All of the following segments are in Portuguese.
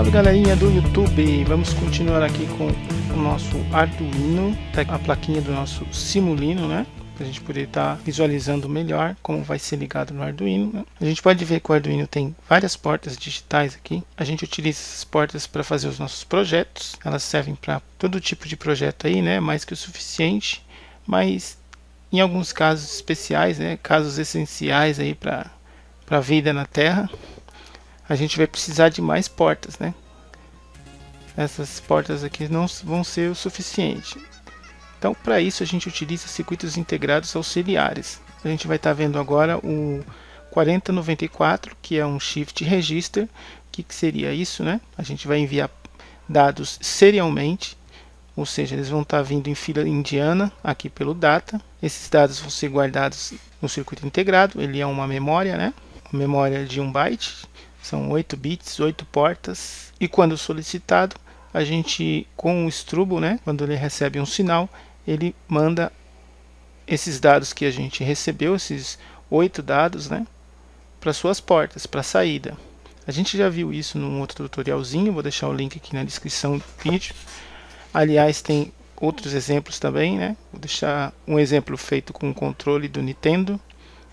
Salve galerinha do YouTube, vamos continuar aqui com o nosso Arduino, tá? a plaquinha do nosso Simulino, né? Para a gente poder estar tá visualizando melhor como vai ser ligado no Arduino. Né? A gente pode ver que o Arduino tem várias portas digitais aqui. A gente utiliza essas portas para fazer os nossos projetos. Elas servem para todo tipo de projeto aí, né? Mais que o suficiente, mas em alguns casos especiais, né? Casos essenciais aí para a vida na Terra a gente vai precisar de mais portas, né? Essas portas aqui não vão ser o suficiente. Então, para isso, a gente utiliza circuitos integrados auxiliares. A gente vai estar tá vendo agora o 4094, que é um shift register. O que, que seria isso, né? A gente vai enviar dados serialmente, ou seja, eles vão estar tá vindo em fila indiana aqui pelo data. Esses dados vão ser guardados no circuito integrado, ele é uma memória, né? memória de 1 um byte são 8 bits, 8 portas. E quando solicitado, a gente com o estrubo, né, quando ele recebe um sinal, ele manda esses dados que a gente recebeu, esses 8 dados, né, para suas portas, para a saída. A gente já viu isso num outro tutorialzinho, vou deixar o link aqui na descrição do vídeo. Aliás, tem outros exemplos também, né? Vou deixar um exemplo feito com o controle do Nintendo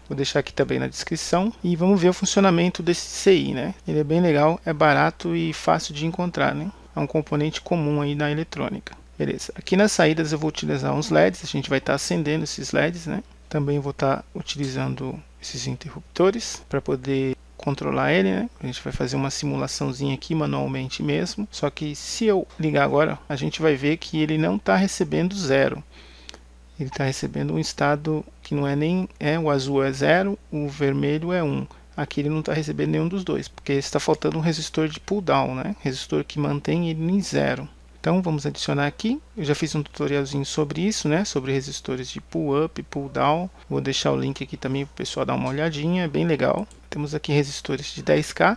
Vou deixar aqui também na descrição e vamos ver o funcionamento desse CI, né? Ele é bem legal, é barato e fácil de encontrar, né? É um componente comum aí na eletrônica. Beleza, aqui nas saídas eu vou utilizar uns LEDs, a gente vai estar tá acendendo esses LEDs, né? Também vou estar tá utilizando esses interruptores para poder controlar ele, né? A gente vai fazer uma simulaçãozinha aqui manualmente mesmo. Só que se eu ligar agora, a gente vai ver que ele não está recebendo zero ele está recebendo um estado que não é nem é o azul é 0, o vermelho é 1. Um. Aqui ele não está recebendo nenhum dos dois, porque está faltando um resistor de pull down, né? resistor que mantém ele em zero. Então vamos adicionar aqui. Eu já fiz um tutorialzinho sobre isso, né? Sobre resistores de pull up, pull down. Vou deixar o link aqui também para o pessoal dar uma olhadinha, é bem legal. Temos aqui resistores de 10K,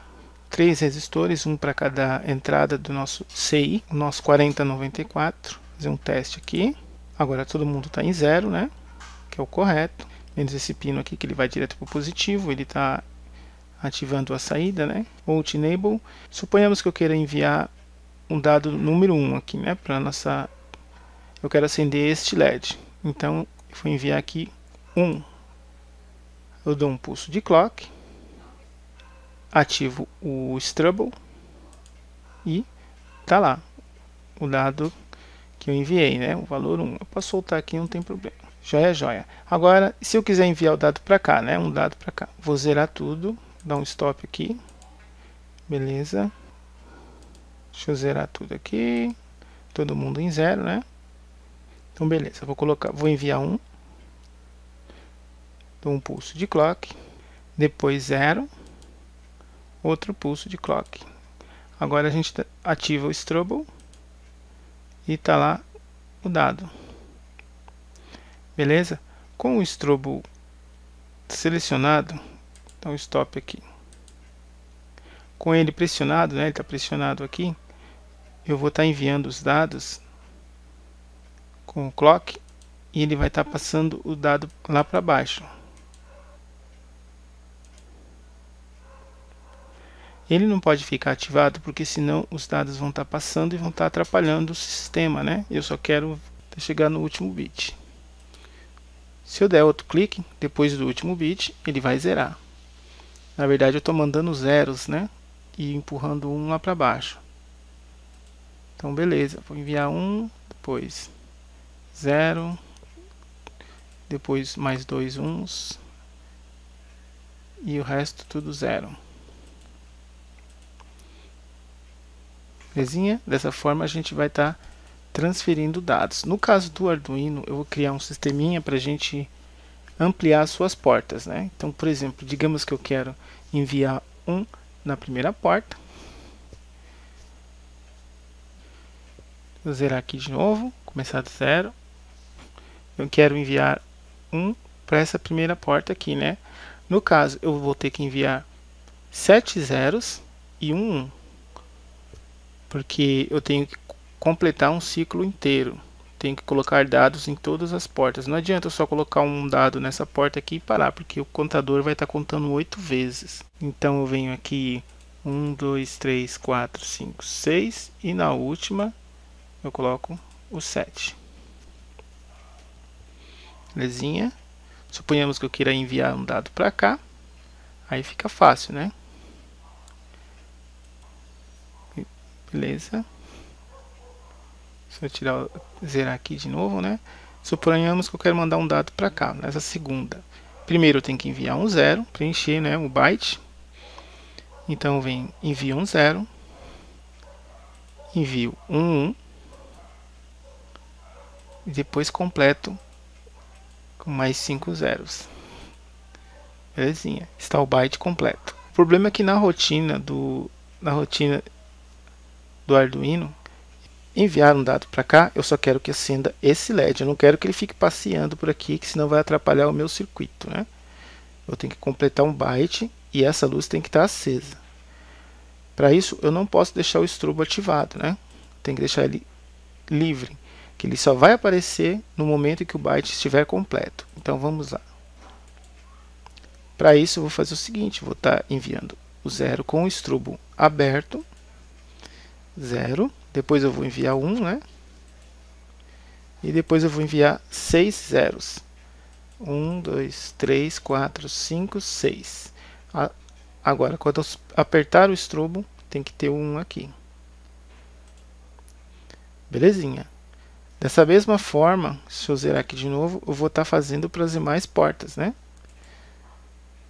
três resistores, um para cada entrada do nosso CI, o nosso 4094. Vou fazer um teste aqui. Agora todo mundo está em zero, né? Que é o correto. Menos esse pino aqui que ele vai direto para o positivo. Ele está ativando a saída, né? Out enable. Suponhamos que eu queira enviar um dado número 1 aqui, né? Para nossa... Eu quero acender este LED. Então, eu vou enviar aqui 1. Eu dou um pulso de clock. Ativo o Strubble. E tá lá. O dado que eu enviei, né? o valor 1. Eu posso soltar aqui, não tem problema. Joia, joia. Agora, se eu quiser enviar o dado para cá, né? um dado para cá, vou zerar tudo, dar um stop aqui. Beleza. Deixa eu zerar tudo aqui. Todo mundo em zero, né? Então, beleza. Vou colocar, vou enviar um. Dou um pulso de clock. Depois zero. Outro pulso de clock. Agora a gente ativa o strobo e está lá o dado. Beleza? Com o strobo selecionado, então stop aqui. Com ele pressionado, né, ele está pressionado aqui, eu vou estar tá enviando os dados com o clock e ele vai estar tá passando o dado lá para baixo. Ele não pode ficar ativado porque senão os dados vão estar tá passando e vão estar tá atrapalhando o sistema, né? Eu só quero tá chegar no último bit. Se eu der outro clique, depois do último bit, ele vai zerar. Na verdade, eu estou mandando zeros, né? E empurrando um lá para baixo. Então, beleza. Vou enviar um, depois zero, depois mais dois uns e o resto tudo zero. Belezinha? Dessa forma a gente vai estar tá transferindo dados. No caso do Arduino, eu vou criar um sisteminha para a gente ampliar as suas portas. Né? Então, por exemplo, digamos que eu quero enviar um na primeira porta. Vou zerar aqui de novo, começar do zero. Eu quero enviar um para essa primeira porta aqui, né? No caso, eu vou ter que enviar sete zeros e um 1. Um porque eu tenho que completar um ciclo inteiro. Tenho que colocar dados em todas as portas. Não adianta eu só colocar um dado nessa porta aqui e parar, porque o contador vai estar tá contando oito vezes. Então eu venho aqui 1, 2, 3, 4, 5, 6 e na última eu coloco o 7. Belezinha? Suponhamos que eu queira enviar um dado para cá, aí fica fácil, né? Beleza. vou tirar, zerar aqui de novo, né? Suponhamos que eu quero mandar um dado para cá, nessa segunda. Primeiro eu tenho que enviar um zero, preencher né, o um byte. Então vem envio um zero, envio um um, e depois completo com mais cinco zeros. Belezinha, está o byte completo. O problema é que na rotina do na rotina do Arduino enviar um dado para cá, eu só quero que acenda esse LED. Eu não quero que ele fique passeando por aqui, que senão vai atrapalhar o meu circuito. Né? Eu tenho que completar um byte e essa luz tem que estar tá acesa. Para isso, eu não posso deixar o strobo ativado. Né? Tem que deixar ele livre, que ele só vai aparecer no momento em que o byte estiver completo. Então, vamos lá. Para isso, eu vou fazer o seguinte, vou estar tá enviando o zero com o strobo aberto 0. Depois eu vou enviar 1, né? E depois eu vou enviar 6 zeros. 1, 2, 3, 4, 5, 6. Agora, quando eu apertar o estrobo, tem que ter um aqui. Belezinha. Dessa mesma forma, se eu zerar aqui de novo, eu vou estar tá fazendo para as demais portas, né?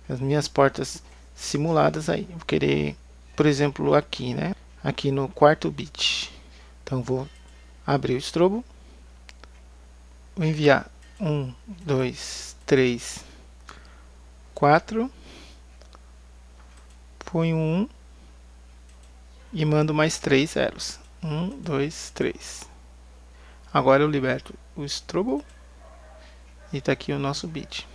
As minhas portas simuladas aí. Eu vou querer, por exemplo, aqui, né? aqui no quarto bit. Então vou abrir o estrobo, vou enviar 1, 2, 3, 4, ponho 1 e mando mais 3 zeros. 1, 2, 3. Agora eu liberto o strobo e está aqui o nosso bit.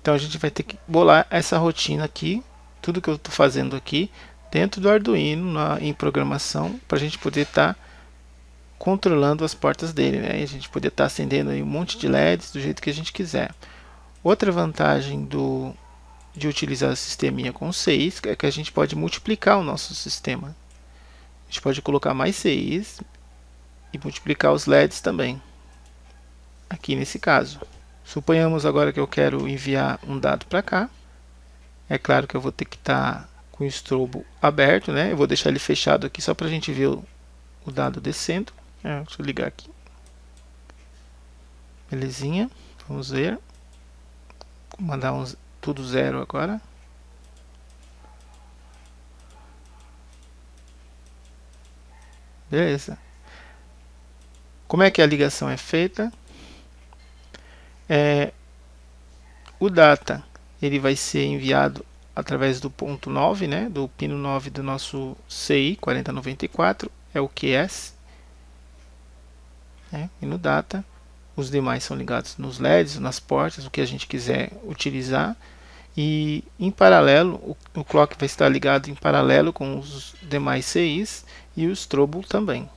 Então a gente vai ter que bolar essa rotina aqui tudo que eu estou fazendo aqui dentro do Arduino na, em programação para a gente poder estar tá controlando as portas dele, né? E a gente poder estar tá acendendo um monte de LEDs do jeito que a gente quiser. Outra vantagem do de utilizar o sisteminha com 6 é que a gente pode multiplicar o nosso sistema. A gente pode colocar mais 6 e multiplicar os LEDs também. Aqui nesse caso. Suponhamos agora que eu quero enviar um dado para cá. É claro que eu vou ter que estar tá com o estrobo aberto, né? Eu vou deixar ele fechado aqui só para a gente ver o, o dado descendo. É, deixa eu ligar aqui. Belezinha, vamos ver. Vou mandar uns, tudo zero agora. Beleza. Como é que a ligação é feita? É, o data ele vai ser enviado através do ponto 9, né, do pino 9 do nosso CI 4094, é o QS, né, e no data, os demais são ligados nos LEDs, nas portas, o que a gente quiser utilizar, e em paralelo, o, o clock vai estar ligado em paralelo com os demais CIs e o strobo também.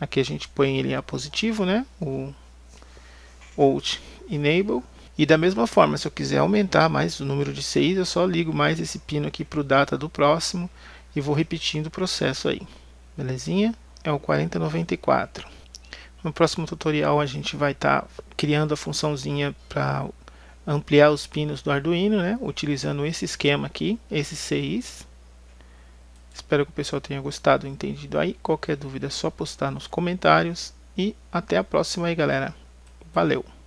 Aqui a gente põe ele a positivo, né, o out enable, e da mesma forma, se eu quiser aumentar mais o número de seis, eu só ligo mais esse pino aqui para o data do próximo e vou repetindo o processo aí. Belezinha? É o 4094. No próximo tutorial a gente vai estar tá criando a funçãozinha para ampliar os pinos do Arduino, né? utilizando esse esquema aqui, esses seis. Espero que o pessoal tenha gostado e entendido aí. Qualquer dúvida é só postar nos comentários. E até a próxima aí, galera. Valeu!